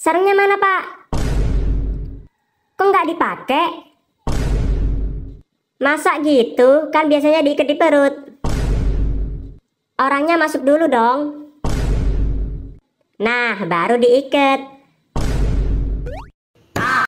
Sarungnya mana, Pak? Kok nggak dipakai? Masa gitu? Kan biasanya diikat di perut. Orangnya masuk dulu dong. Nah, baru diikat.